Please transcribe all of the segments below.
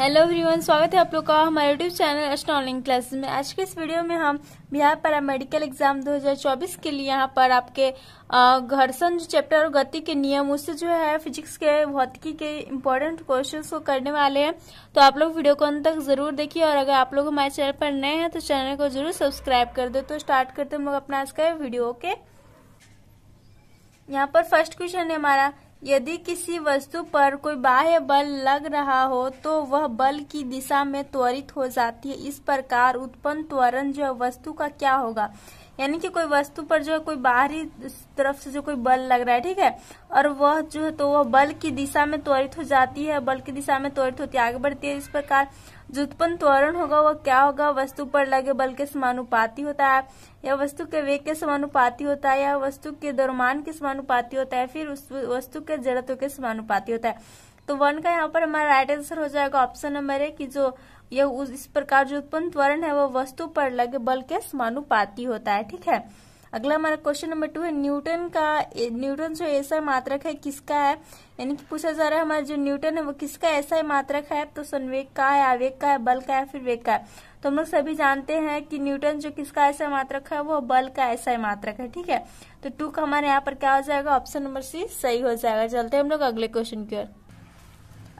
hello everyone स्वागत है आप लोग का हमारे यूट्यूब चैनल एस्ट्रो क्लासेस में आज के इस वीडियो में हम बिहार पैरामेडिकल एग्जाम 2024 के लिए यहाँ पर आपके घर्षण जो चैप्टर और गति के नियम उससे जो है फिजिक्स के भौतिकी के इम्पोर्टेंट क्वेश्चन को करने वाले हैं तो आप लोग वीडियो को अंत तक जरूर देखिए और अगर आप लोग हमारे चैनल पर नए हैं तो चैनल को जरूर सब्सक्राइब कर दो तो स्टार्ट करते हम लोग अपना आज का वीडियो ओके यहाँ पर फर्स्ट क्वेश्चन है हमारा यदि किसी वस्तु पर कोई बाह्य बल लग रहा हो तो वह बल की दिशा में त्वरित हो जाती है इस प्रकार उत्पन्न त्वरण जो वस्तु का क्या होगा यानी कि कोई वस्तु पर जो है कोई बाहरी तरफ से जो कोई बल लग रहा है ठीक है और वह जो है तो वह बल की दिशा में त्वरित हो जाती है बल की दिशा में त्वरित होती आगे बढ़ती है इस प्रकार जो उत्पन्न त्वरण होगा वह क्या होगा वस्तु पर लगे बल के समानुपाती होता है या वस्तु के वेग के समानुपाती होता है या वस्तु के दरमान के समानुपाती होता है फिर उस वस्तु के जड़त्व के समानुपाती होता है तो वन का यहाँ पर हमारा राइट आंसर हो जाएगा ऑप्शन नंबर है कि जो यह उस इस प्रकार जो उत्पन्न त्वरण है वह वस्तु पर लगे बल के समानुपाती होता है ठीक है अगला हमारा क्वेश्चन नंबर टू है न्यूटन का न्यूटन जो ऐसा मात्रक है किसका है यानी कि पूछा जा रहा है हमारा जो न्यूटन है वो किसका ऐसा मात्रक है तो संवेग का है आवेग का है बल का है फिर वेग का है तो हम लोग सभी जानते हैं कि न्यूटन जो किसका ऐसा मात्रक है वो बल का ऐसा मात्रक है ठीक है तो टू का हमारे यहाँ पर क्या हो जाएगा ऑप्शन नंबर सी सही हो जाएगा चलते हम लोग अगले क्वेश्चन की ओर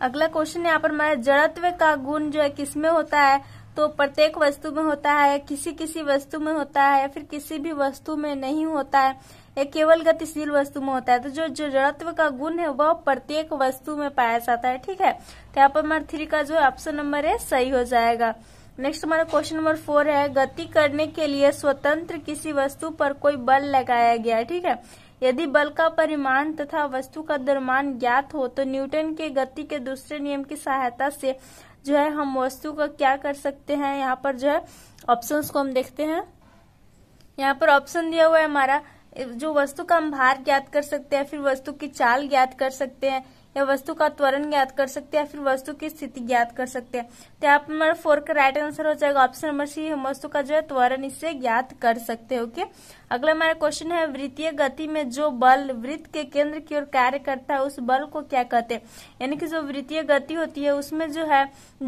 अगला क्वेश्चन यहाँ पर हमारा जड़त्व का गुण जो है किसमें होता है तो प्रत्येक वस्तु में होता है किसी किसी वस्तु में होता है या फिर किसी भी वस्तु में नहीं होता है या केवल गतिशील वस्तु में होता है तो जो जड़त्व का गुण है वह प्रत्येक वस्तु में पाया जाता है ठीक है तो यहाँ पर हमारा थ्री का जो ऑप्शन नंबर है सही हो जाएगा नेक्स्ट हमारा क्वेश्चन नंबर फोर है गति करने के लिए स्वतंत्र किसी वस्तु पर कोई बल लगाया गया ठीक है यदि बल का परिमाण तथा वस्तु का द्रव्यमान ज्ञात हो तो न्यूटन के गति के दूसरे नियम की सहायता से जो है हम वस्तु का क्या कर सकते हैं यहाँ पर जो है ऑप्शन को हम देखते हैं यहाँ पर ऑप्शन दिया हुआ है हमारा जो वस्तु का हम भार ज्ञात कर सकते हैं फिर वस्तु की चाल ज्ञात कर सकते हैं या वस्तु का त्वरण ज्ञात कर सकते हैं फिर वस्तु की स्थिति ज्ञात कर सकते हैं तो आप हमारा फोर का राइट आंसर हो जाएगा ऑप्शन नंबर सी हम वस्तु का जो है त्वरण इससे ज्ञात कर सकते हैं ओके अगला हमारा क्वेश्चन है वृत्तीय गति में जो बल वृत्त के केंद्र की ओर कार्य करता है उस बल को क्या कहते हैं यानी कि जो वृत्तीय गति होती है उसमें जो है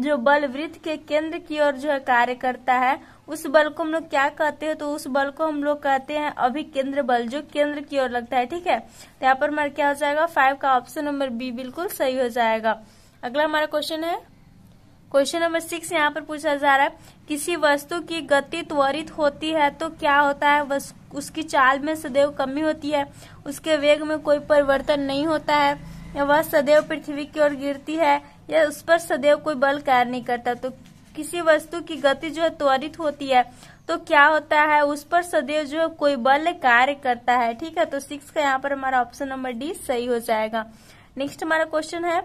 जो बल वृत्त के केंद्र की ओर जो है कार्य करता है उस बल को हम लोग क्या कहते हैं तो उस बल को हम लोग कहते हैं अभिकेंद्र बल जो केंद्र की ओर लगता है ठीक है तो यहाँ पर हमारा क्या हो जाएगा फाइव का ऑप्शन नंबर बी बिल्कुल सही हो जाएगा अगला हमारा क्वेश्चन है क्वेश्चन नंबर सिक्स यहाँ पर पूछा जा रहा है किसी वस्तु की गति त्वरित होती है तो क्या होता है उसकी चाल में सदैव कमी होती है उसके वेग में कोई परिवर्तन नहीं होता है या वह सदैव पृथ्वी की ओर गिरती है या उस पर सदैव कोई बल कार्य नहीं करता तो किसी वस्तु की गति जो है त्वरित होती है तो क्या होता है उस पर सदैव जो कोई बल कार्य करता है ठीक है तो सिक्स का यहाँ पर हमारा ऑप्शन नंबर डी सही हो जाएगा नेक्स्ट हमारा क्वेश्चन है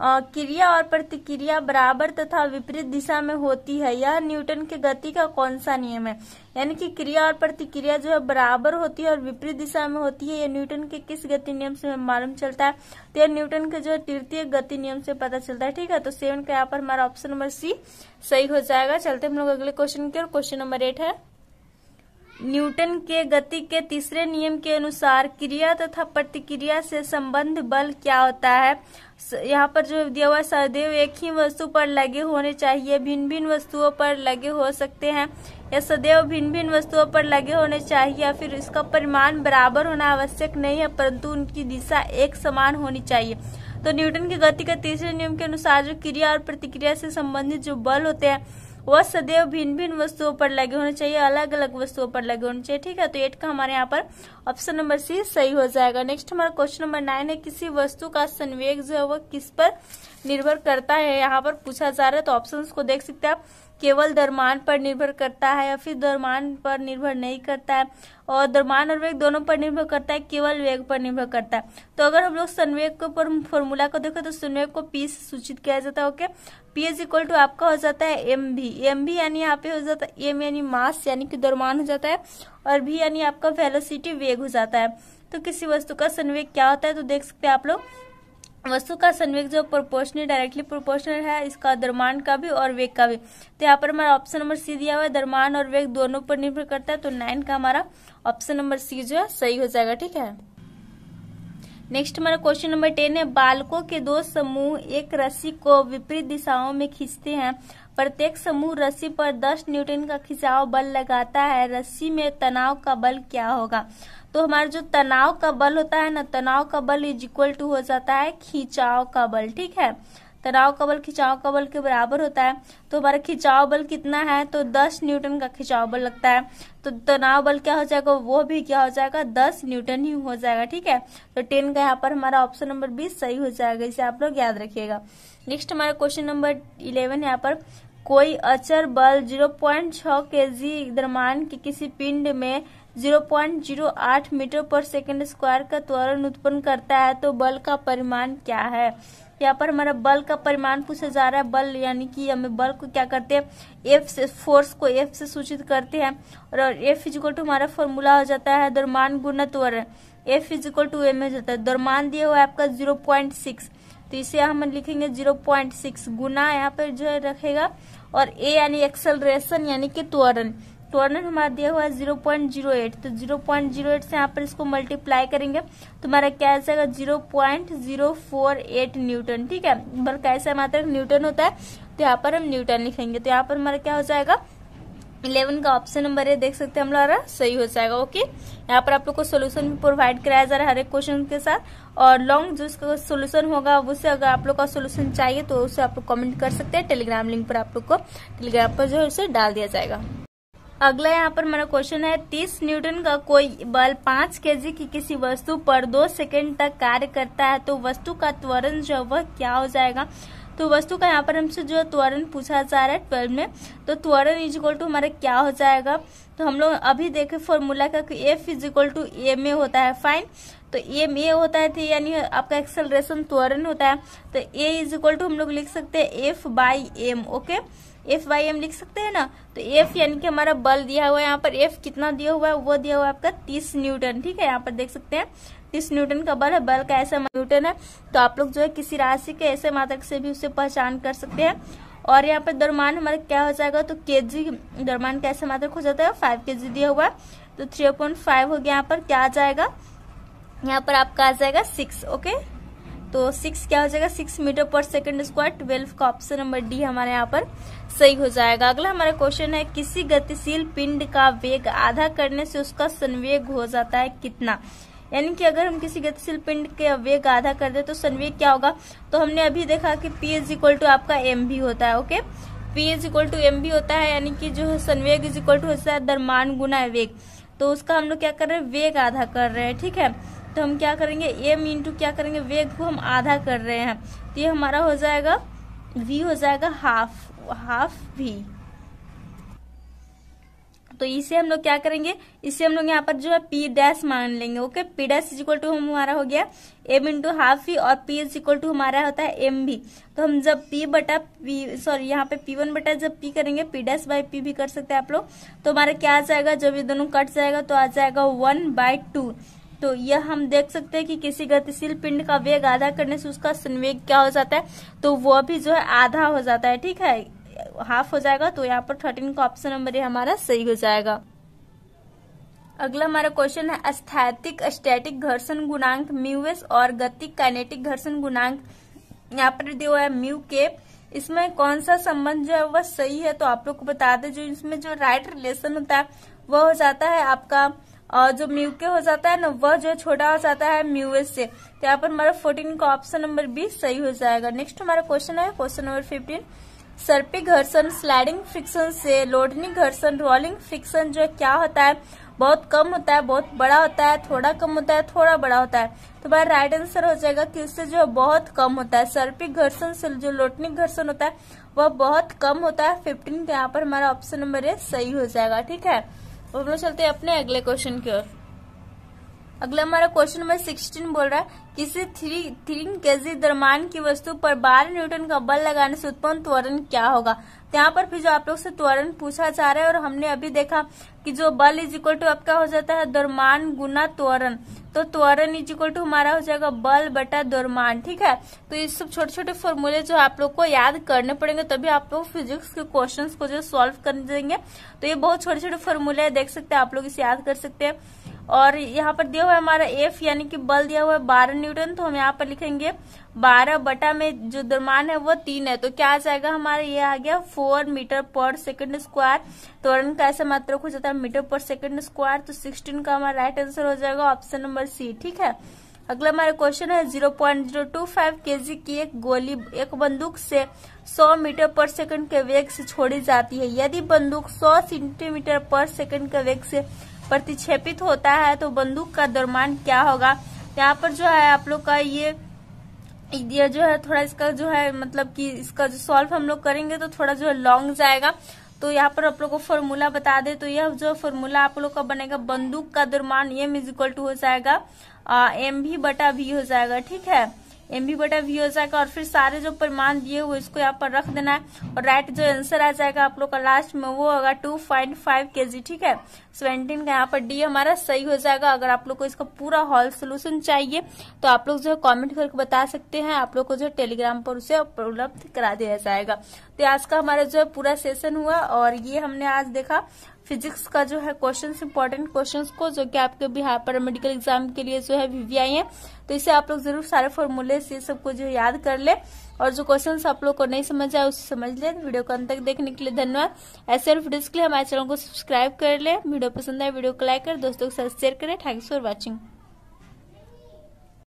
क्रिया और प्रतिक्रिया बराबर तथा विपरीत दिशा में होती है यह न्यूटन के गति का कौन सा नियम है यानी कि क्रिया और प्रतिक्रिया जो है बराबर होती है और विपरीत दिशा में होती है यह न्यूटन के किस गति नियम से मालूम चलता है तो यह न्यूटन के जो है तृतीय गति नियम से पता चलता है ठीक है तो सेवन का यहाँ पर हमारा ऑप्शन नंबर सी सही हो जाएगा चलते हम लोग अगले क्वेश्चन की और क्वेश्चन नंबर एट है न्यूटन के गति के तीसरे नियम के अनुसार क्रिया तथा प्रतिक्रिया से संबंध बल क्या होता है यहाँ पर जो दिया हुआ सदैव एक ही वस्तु पर लगे होने चाहिए भिन्न भिन्न वस्तुओं पर लगे हो सकते हैं या सदैव भिन्न भिन्न वस्तुओं पर लगे होने चाहिए या फिर इसका परिमाण बराबर होना आवश्यक नहीं है परंतु उनकी दिशा एक समान होनी चाहिए तो न्यूटन की गति के तीसरे नियम के अनुसार जो क्रिया और प्रतिक्रिया से संबंधित जो बल होते हैं वह सदैव भिन्न भिन्न वस्तुओं पर लगे होने चाहिए अलग अलग वस्तुओं पर लगे होने चाहिए ठीक है तो एट का हमारे यहाँ पर ऑप्शन नंबर सी सही हो जाएगा नेक्स्ट हमारा क्वेश्चन नंबर नाइन है किसी वस्तु का संवेग जो है वह किस पर निर्भर करता है यहाँ पर पूछा जा रहा है तो ऑप्शन को देख सकते हैं आप केवल दरमान पर निर्भर करता है या फिर दरमान पर निर्भर नहीं करता है और द्रमान और वेग दोनों पर निर्भर करता है केवल वेग पर निर्भर करता है तो अगर हम लोग संवेग पर फॉर्मूला को देखें तो संवेग को पी से सूचित किया जाता है okay P is equal to आपका हो जाता है एम भी एम भी यानी यहाँ पे हो जाता है एम यानी मास यानी कि द्रमान हो जाता है और भी यानी आपका वेलोसिटी वेग हो जाता है तो किसी वस्तु का संवेग क्या होता है तो देख सकते हैं आप लोग वस्तु का संवेग जो प्रोपोर्शनल डायरेक्टली प्रोपोर्शनल है इसका दरमान का भी और वेग का भी तो यहाँ पर हमारा ऑप्शन नंबर सी दिया हुआ है दरमान और वेग दोनों पर निर्भर करता है तो नाइन का हमारा ऑप्शन नंबर सी जो है सही हो जाएगा ठीक है नेक्स्ट हमारा क्वेश्चन नंबर टेन है बालकों के दो समूह एक रस्सी को विपरीत दिशाओं में खींचते हैं प्रत्येक समूह रस्सी पर दस न्यूटन का खिंचाव बल लगाता है रस्सी में तनाव का बल क्या होगा तो हमारा जो तनाव का बल होता है ना तनाव का बल इज इक्वल टू हो जाता है खिंचाव का बल ठीक है तनाव का बल खिंचाव का बल के बराबर होता है तो हमारा खिंचाव बल कितना है तो 10 न्यूटन का खिंचाव बल लगता है तो तनाव बल क्या हो जाएगा वो भी क्या हो जाएगा 10 न्यूटन ही हो जाएगा ठीक है तो 10 का यहाँ पर हमारा ऑप्शन नंबर बी सही हो जाएगा इसे आप लोग याद रखिएगा नेक्स्ट हमारा क्वेश्चन नंबर इलेवन यहाँ पर कोई अचर बल 0.6 केजी द्रमान के किसी पिंड में 0.08 मीटर पर सेकंड स्क्वायर का त्वरण उत्पन्न करता है तो बल का परिमाण क्या है यहाँ पर हमारा बल का परिमाण पूछा जा रहा है बल यानी कि हमें बल को क्या करते हैं एफ से फोर्स को एफ से सूचित करते हैं और एफ इजिकल टू हमारा फॉर्मूला हो जाता है दरमान गुना त्वरण एफ इजिकल टू एम हो जाता है दरमान दिया हुआ है आपका जीरो सिक्स तो इसे हम लिखेंगे जीरो सिक्स गुना यहाँ पर जो है रखेगा और ए यानी एक्सलरेशन यानी कि त्वरण टोरनर हमारा दिया हुआ है जीरो पॉइंट जीरो एट तो जीरो पॉइंट जीरो एट से यहाँ पर इसको मल्टीप्लाई करेंगे तो हमारा क्या आ जाएगा zero point zero four eight Newton ठीक है बल कैसे मात्रक न्यूटन होता है तो यहाँ पर हम न्यूटन लिखेंगे तो यहाँ पर हमारा क्या हो जाएगा इलेवन का ऑप्शन नंबर है देख सकते हैं लोग सही हो जाएगा ओके यहाँ पर आप लोग को सोल्यूशन भी प्रोवाइड कराया जा रहा है हर एक क्वेश्चन के साथ और लॉन्ग जो उसका सोल्यूशन होगा उससे अगर आप लोग का सोल्यूशन चाहिए तो उसे आप लोग कमेंट कर सकते हैं टेलीग्राम लिंक पर आप लोग को टेलीग्राम पर जो है उसे डाल दिया जाएगा अगला यहाँ पर मेरा क्वेश्चन है तीस न्यूटन का कोई बल पांच के की किसी वस्तु पर दो सेकेंड तक कार्य करता है तो वस्तु का त्वरण जो वह क्या हो जाएगा तो वस्तु का यहाँ पर हमसे जो त्वरण पूछा जा रहा है ट्वेल्व में तो त्वरण इज इक्वल टू हमारा क्या हो जाएगा तो हम लोग अभी देखे फॉर्मूला का कि F is equal to M A होता है फाइन तो एम ए होता है थी तो यानी आपका एक्सेलरेशन त्वरण होता है तो ए इज इक्वल टू हम लोग लिख सकते हैं F by M okay F by M लिख सकते हैं ना तो एफ यानी कि हमारा बल दिया हुआ है यहाँ पर एफ कितना दिया हुआ है वो दिया हुआ है आपका तीस न्यूटन ठीक है यहाँ पर देख सकते हैं तीस न्यूटन का बल है बल का ऐसा न्यूटन है तो आप लोग जो है किसी राशि के ऐसे मात्रक से भी उसे पहचान कर सकते हैं और यहाँ पर दरमान हमारा क्या हो जाएगा तो के जी दरमान का ऐसा मात्रक हो जाता है फाइव के जी दिया हुआ तो थ्री पॉइंट फाइव हो गया यहाँ पर क्या आ जाएगा यहाँ पर आपका आ जाएगा सिक्स ओके तो सिक्स क्या हो जाएगा six metre per second square twelve का ऑप्शन नंबर डी हमारे यहाँ पर सही हो जाएगा अगला हमारा क्वेश्चन है किसी गतिशील पिंड का वेग आधा करने से उसका संवेग हो जाता है कितना यानी कि अगर हम किसी गतिशील पिंड के वेग आधा कर दे तो संवेग क्या होगा तो हमने अभी देखा कि पी इज इक्वल टू आपका एम भी होता है okay P is equal to M भी होता है यानी कि जो है संवेग इज इक्वल टू होता है दरमान गुना वेग तो उसका हम लोग क्या कर रहे हैं वेग आधा कर रहे हैं ठीक है तो हम क्या करेंगे एम इंटू क्या करेंगे वेग को हम आधा कर रहे हैं तो ये हमारा हो जाएगा वी हो जाएगा हाफ हाफ वी तो इसे हम लोग क्या करेंगे इसे हम लोग यहाँ पर जो है पी डैश मान लेंगे okay P dash is equal to हमारा हो गया एम इंटू हाफ वी और पी इज इक्वल टू हमारा होता है एम भी तो हम जब पी बटा पी सॉरी यहाँ पे पी वन बटा जब पी करेंगे पी डैश बाई पी भी कर सकते हैं आप लोग तो हमारा क्या आ जाएगा जब ये दोनों कट जाएगा तो आ जाएगा वन बाय टू तो यह हम देख सकते हैं कि किसी गतिशील पिंड का वेग आधा करने से उसका संवेग क्या हो जाता है तो वह भी जो है आधा हो जाता है ठीक है हाफ हो जाएगा तो यहाँ पर थर्टीन का ऑप्शन नंबर हमारा सही हो जाएगा अगला हमारा क्वेश्चन है स्थैतिक स्टैटिक घर्षण गुणांक म्यूएस और गति काइनेटिक घर्षण गुणांक यहाँ पर दिया है म्यू के इसमें कौन सा संबंध जो है वह सही है तो आप लोग को बता दें जो इसमें जो राइट रिलेशन होता है वह हो जाता है आपका और जो म्यू के हो जाता है ना वह जो छोटा हो जाता है म्यूएस से तो यहाँ पर हमारा फोर्टीन का ऑप्शन नंबर बी सही हो जाएगा नेक्स्ट हमारा क्वेश्चन है क्वेश्चन नंबर फिफ्टीन सर्पी घर्षण स्लाइडिंग फ्रिक्शन से लोडनी घर्षण रोलिंग फ्रिक्शन जो क्या होता है बहुत कम होता है बहुत बड़ा होता है थोड़ा कम होता है थोड़ा बड़ा होता है तो हमारा राइट आंसर हो जाएगा कि इससे जो बहुत कम होता है सर्पी घर्षण से जो लोटनी घर्षण होता है वह बहुत कम होता है फिफ्टीन यहाँ पर हमारा ऑप्शन नंबर ए सही हो जाएगा ठीक है अब हम लोग चलते हैं अपने अगले क्वेश्चन की ओर अगला हमारा क्वेश्चन नंबर सिक्सटीन बोल रहा है किसी थ्री थ्री के द्रमान की वस्तु पर बारह न्यूटन का बल लगाने से उत्पन्न त्वरण क्या होगा तो यहाँ पर फिर जो आप लोग से त्वरण पूछा जा रहा है और हमने अभी देखा कि जो बल इज इक्वल टू आपका हो जाता है दरमान गुना त्वरण तो त्वरण इज इक्वल टू हमारा हो जाएगा बल बटा दरमान ठीक है तो ये सब छोटे छोटे फॉर्मूले जो आप लोग को याद करने पड़ेंगे तभी आप लोग फिजिक्स के क्वेश्चन को जो सोल्व कर देंगे तो ये बहुत छोटे छोटे फॉर्मूले देख सकते हैं आप लोग इसे याद कर सकते हैं और यहाँ पर दिया हुआ है हमारा एफ यानी कि बल दिया हुआ है बारह न्यूटन तो हम यहाँ पर लिखेंगे बारह बटा में जो द्रमान है वो तीन है तो क्या आ जाएगा हमारा ये आ गया four metre per second square त्वरण का ऐसा मात्रक मतलब हो जाता है मीटर पर सेकंड स्क्वायर तो सिक्सटीन का हमारा राइट आंसर हो जाएगा ऑप्शन नंबर सी ठीक है अगला हमारा क्वेश्चन है के जी की एक गोली एक बंदूक से 100 मीटर पर सेकंड के वेग से छोड़ी जाती है यदि बंदूक 100 सेंटीमीटर पर सेकंड के वेग से प्रतिक्षेपित होता है तो बंदूक का दरमान क्या होगा यहाँ पर जो है आप लोग का ये ये जो है थोड़ा इसका जो है मतलब कि इसका जो सॉल्व हम लोग करेंगे तो थोड़ा जो है लॉन्ग जाएगा तो यहाँ पर आप लोग को फॉर्मूला बता दे तो यह जो फॉर्मूला आप लोग का बनेगा बंदूक का दरमान एम इज इक्वल टू हो जाएगा एम भी बटा भी हो जाएगा ठीक है एम बी बटा वी हो जाएगा और फिर सारे जो परिमाण दिए हुए इसको यहाँ पर रख देना है और राइट जो आंसर आ जाएगा आप लोग का लास्ट में वो होगा टू पॉइंट फाइव के जी ठीक है सेवेंटीन का यहाँ पर डी हमारा सही हो जाएगा अगर आप लोग को इसका पूरा हॉल सोल्यूशन चाहिए तो आप लोग जो है कॉमेंट करके बता सकते हैं आप लोग को जो है टेलीग्राम पर उसे उपलब्ध करा दिया जाएगा तो आज का हमारा जो है पूरा सेशन हुआ और ये हमने आज देखा फिजिक्स का जो है क्वेश्चन इंपॉर्टेंट क्वेश्चन को जो कि आपके बिहार मेडिकल एग्जाम के लिए जो है वीवीआई है तो इसे आप लोग जरूर सारे फॉर्मूले से सबको जो याद कर ले और जो क्वेश्चन आप लोग को नहीं समझ आए उसे समझ लें वीडियो को अंत तक देखने के लिए धन्यवाद ऐसे और वीडियो के लिए हमारे चैनल को सब्सक्राइब कर ले वीडियो पसंद आए वीडियो को लाइक कर दोस्तों के साथ शेयर करें थैंक्स फॉर वॉचिंग